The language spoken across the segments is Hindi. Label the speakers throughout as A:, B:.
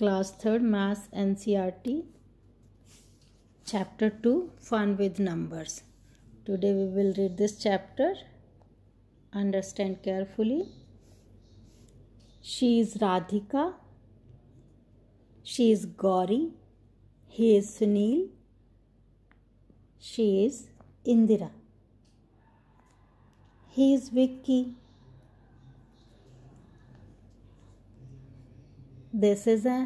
A: class 3rd mass ncrt chapter 2 fun with numbers today we will read this chapter understand carefully she is radhika she is gauri he is sunil she is indira he is vicky This is a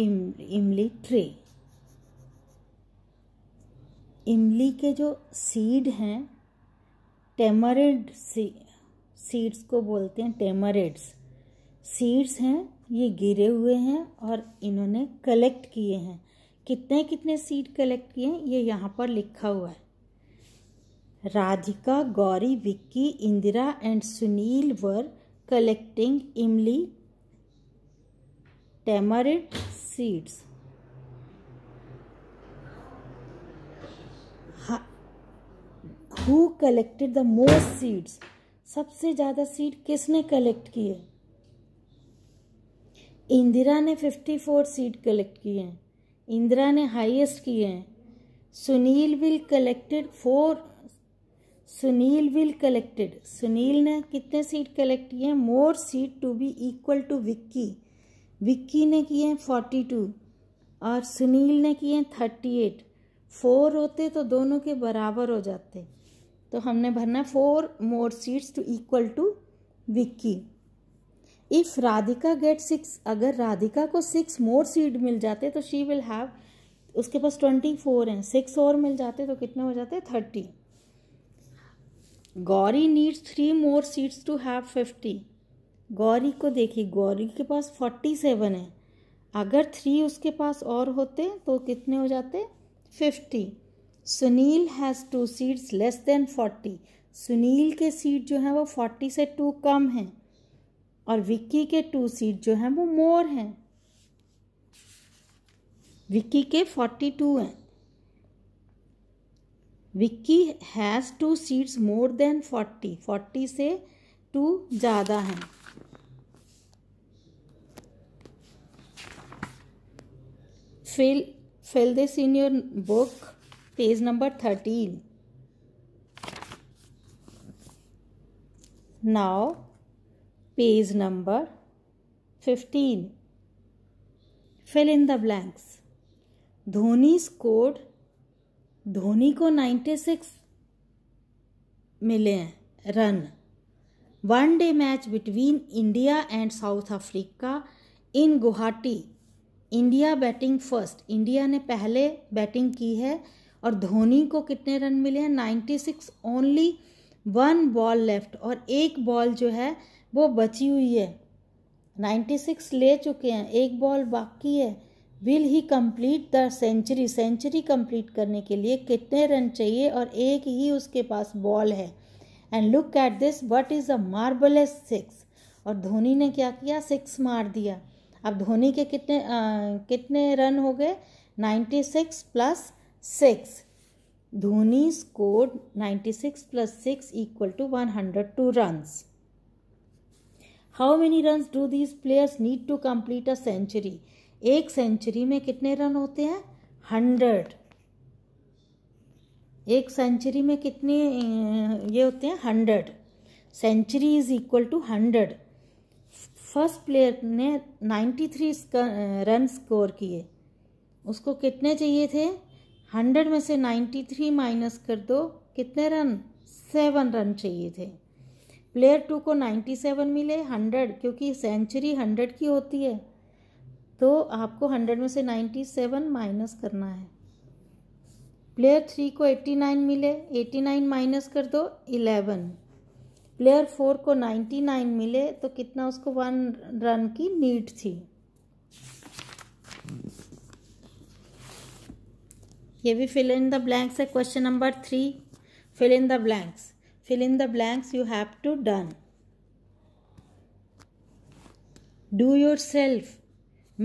A: imli tree इमली के जो सीड हैं टेमरेड सी, सीड्स को बोलते हैं टेमरेड्स सीड्स हैं ये गिरे हुए हैं और इन्होंने कलेक्ट किए हैं कितने कितने सीड कलेक्ट किए हैं ये यहाँ पर लिखा हुआ है Radhika Gauri Vicky Indira and Sunil were collecting imli tamarind seeds who collected the most seeds सबसे ज्यादा सीड किसने कलेक्ट किए इंदिरा ने 54 सीड कलेक्ट किए हैं इंदिरा ने हाईएस्ट किए हैं Sunil will collected four Sunil will collected Sunil ने कितने सीट कलेक्ट किए हैं more seat to be equal to Vicky Vicky ने किए हैं फोर्टी टू और सुनील ने किए हैं थर्टी एट फोर होते तो दोनों के बराबर हो जाते तो हमने भरना four more seats to equal to Vicky if Radhika get six अगर राधिका को सिक्स मोर सीट मिल जाते तो शी विल हैव उसके पास ट्वेंटी फोर हैं सिक्स और मिल जाते तो कितने हो जाते thirty Gauri needs three more seats to have fifty Gauri को देखिए गौरी के पास फोर्टी सेवन है अगर थ्री उसके पास और होते तो कितने हो जाते fifty Sunil has two seats less than forty Sunil के सीट जो हैं वो फोर्टी से टू कम हैं और विक्की के टू सीट जो हैं वो मोर हैं विक्की के फोर्टी टू हैं Vicky has two seats more than forty forty से टू ज़्यादा हैं fill fill this in your book page number thirteen now page number fifteen fill in the blanks Dhoni score Dhoni को नाइन्टी सिक्स मिले हैं run one day match between India and South Africa in Guwahati India batting first India ने पहले बैटिंग की है और धोनी को कितने रन मिले हैं ninety six only one ball left और एक बॉल जो है वो बची हुई है नाइन्टी सिक्स ले चुके हैं एक बॉल बाकी है will he complete the century century complete करने के लिए कितने रन चाहिए और एक ही उसके पास बॉल है and look at this what is a marvellous six और धोनी ने क्या किया सिक्स मार दिया अब धोनी के कितने आ, कितने रन हो गए ninety six plus six Dhoni score ninety six plus six equal to one hundred two runs how many runs do these players need to complete a century एक सेंचुरी में कितने रन होते हैं हंड्रेड एक सेंचुरी में कितने ये होते हैं hundred century is equal to hundred first player ने 93 रन स्कोर किए उसको कितने चाहिए थे 100 में से 93 माइनस कर दो कितने रन सेवन रन चाहिए थे प्लेयर टू को 97 मिले 100 क्योंकि सेंचुरी 100 की होती है तो आपको 100 में से 97 माइनस करना है प्लेयर थ्री को 89 मिले 89 माइनस कर दो प्लेयर फोर को नाइन्टी नाइन मिले तो कितना उसको वन रन की नीड थी ये भी फिल इन द ब्लैंक्स है question number three fill in the blanks fill in the blanks you have to done do yourself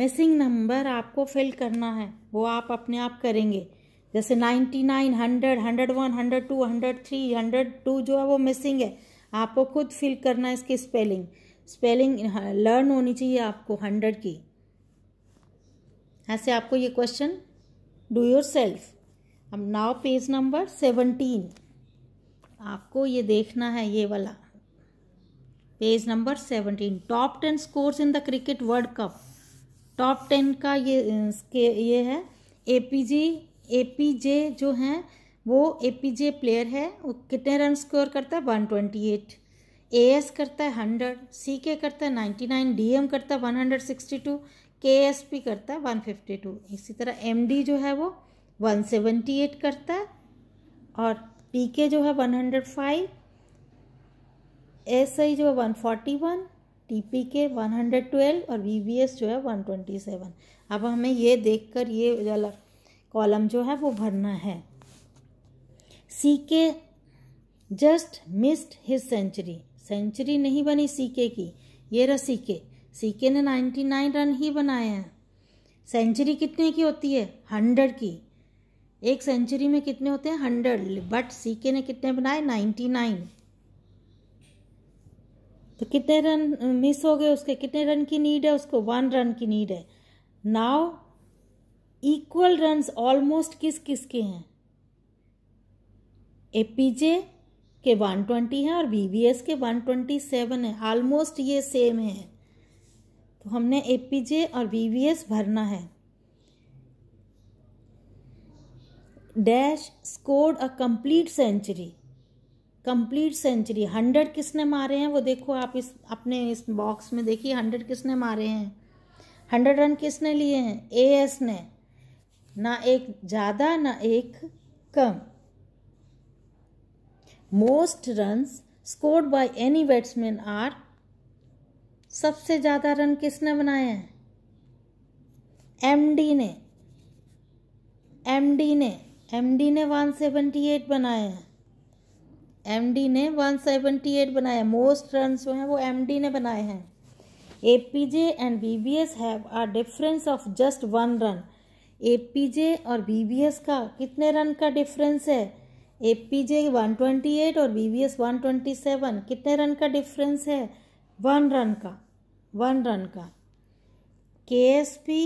A: missing number आपको फिल करना है वो आप अपने आप करेंगे जैसे ninety nine hundred hundred one hundred two hundred three hundred two जो है वो मिसिंग है आपको खुद फिल करना है इसकी स्पेलिंग स्पेलिंग लर्न होनी चाहिए आपको हंड्रेड की ऐसे आपको ये क्वेश्चन डू योर सेल्फ अब नाव पेज नंबर सेवनटीन आपको ये देखना है ये वाला page number seventeen top ten scores in the cricket world cup top ten का ये ये है A P J A P जे जो हैं वो ए पी जे प्लेयर है वो कितने रन स्कोर करता है one twenty eight A S करता है हंड्रेड सी के करता है नाइन्टी नाइन डी एम करता है one hundred sixty two K S P करता है वन फिफ्टी टू इसी तरह एम डी जो है वो वन सेवेंटी एट करता है और पी के जो है one hundred five S I जो है one forty one T P K one hundred twelve और वी वी एस जो है वन ट्वेंटी सेवन अब हमें ये देख कर ये वाला कॉलम जो है वो भरना है CK just missed his century century नहीं बनी सीके की ये रहा सीके सीके ने नाइन्टी नाइन रन ही बनाए हैं सेंचुरी कितने की होती है हंड्रेड की एक सेंचुरी में कितने होते हैं हंड्रेड बट सीके ने कितने बनाए नाइन्टी नाइन तो कितने रन मिस हो गए उसके कितने रन की नीड है उसको वन रन की नीड है नाव इक्वल रन्स ऑलमोस्ट किस किस के हैं ए पी जे के 120 हैं और वी एस के 127 हैं ऑलमोस्ट ये सेम है तो हमने ए पी जे और वी एस भरना है dash scored a complete century complete century hundred किसने मारे हैं वो देखो आप इस अपने इस बॉक्स में देखिए हंड्रेड किसने मारे हैं हंड्रेड रन किसने लिए हैं ए एस ने ना एक ज़्यादा ना एक कम most runs scored by any batsman are सबसे ज़्यादा रन किसने बनाए हैं एमडी ने एमडी ने एमडी ने वन एट बनाए हैं एमडी ने वन एट बनाए मोस्ट रन जो हैं वो एमडी ने बनाए हैं A P J and B B S have a difference of just one run A J और बीबीएस का कितने रन का डिफरेंस है A P J one twenty eight और B V S one twenty seven कितने रन का डिफरेंस है वन रन का वन रन का K S P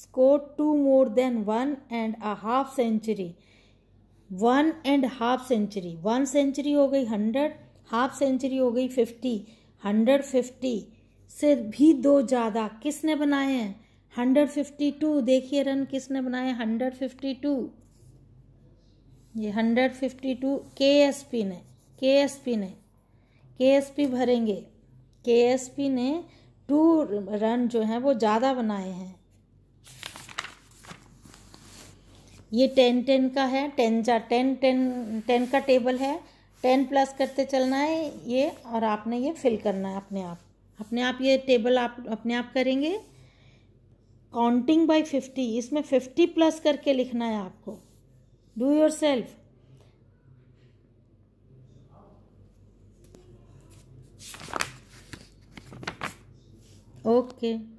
A: score two more than one and a half century one and half century one century हो गई हंड्रेड हाफ सेंचुरी हो गई फिफ्टी हंड्रेड फिफ्टी से भी दो ज़्यादा किसने बनाए हैं हंड्रेड फिफ्टी टू देखिए रन किसने बनाए हंड्रेड फिफ्टी टू ये hundred fifty two K S P ने के एस पी ने के एस पी भरेंगे के एस पी ने टू रन जो हैं वो ज़्यादा बनाए हैं ये टेन टेन का है टेन जा टेन टेन टेन का टेबल है टेन प्लस करते चलना है ये और आपने ये फिल करना है अपने आप अपने आप ये टेबल आप अपने आप करेंगे काउंटिंग बाय फिफ्टी इसमें फिफ्टी प्लस करके लिखना है आपको Do yourself. Okay.